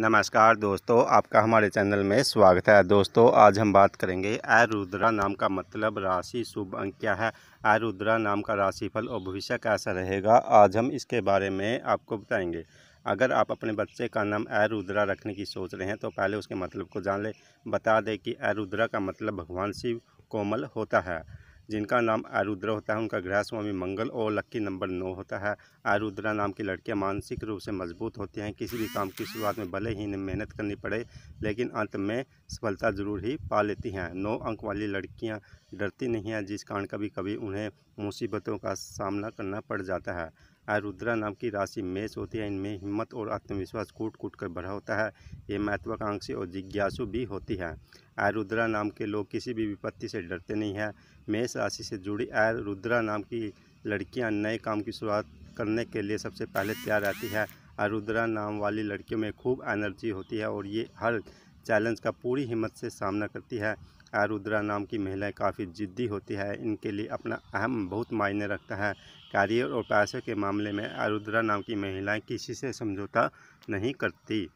नमस्कार दोस्तों आपका हमारे चैनल में स्वागत है दोस्तों आज हम बात करेंगे अरुद्रा नाम का मतलब राशि शुभ अंक क्या है आरुद्रा नाम का राशिफल और भविष्य कैसा रहेगा आज हम इसके बारे में आपको बताएंगे अगर आप अपने बच्चे का नाम अरुद्रा रखने की सोच रहे हैं तो पहले उसके मतलब को जान लें बता दें कि अरुद्रा का मतलब भगवान शिव कोमल होता है जिनका नाम आरुद्रा होता है उनका ग्रह स्वामी मंगल और लक्की नंबर नौ होता है आरुद्रा नाम की लड़कियां मानसिक रूप से मजबूत होती हैं किसी भी काम की शुरुआत में भले ही मेहनत करनी पड़े लेकिन अंत में सफलता जरूर ही पा लेती हैं नौ अंक वाली लड़कियाँ डरती नहीं हैं जिस कारण कभी कभी उन्हें मुसीबतों का सामना करना पड़ जाता है रुद्रा नाम की राशि मेष होती है इनमें हिम्मत और आत्मविश्वास कूट कूट कर भरा होता है ये महत्वाकांक्षी और जिज्ञासु भी होती है आयरुद्रा नाम के लोग किसी भी विपत्ति से डरते नहीं हैं मेष राशि से जुड़ी आयरुद्रा नाम की लड़कियां नए काम की शुरुआत करने के लिए सबसे पहले तैयार रहती है आरुद्रा नाम वाली लड़कियों में खूब एनर्जी होती है और ये हर चैलेंज का पूरी हिम्मत से सामना करती है आरुद्रा नाम की महिलाएं काफ़ी जिद्दी होती है इनके लिए अपना अहम बहुत मायने रखता है कैरियर और पैसे के मामले में आरुद्रा नाम की महिलाएं किसी से समझौता नहीं करती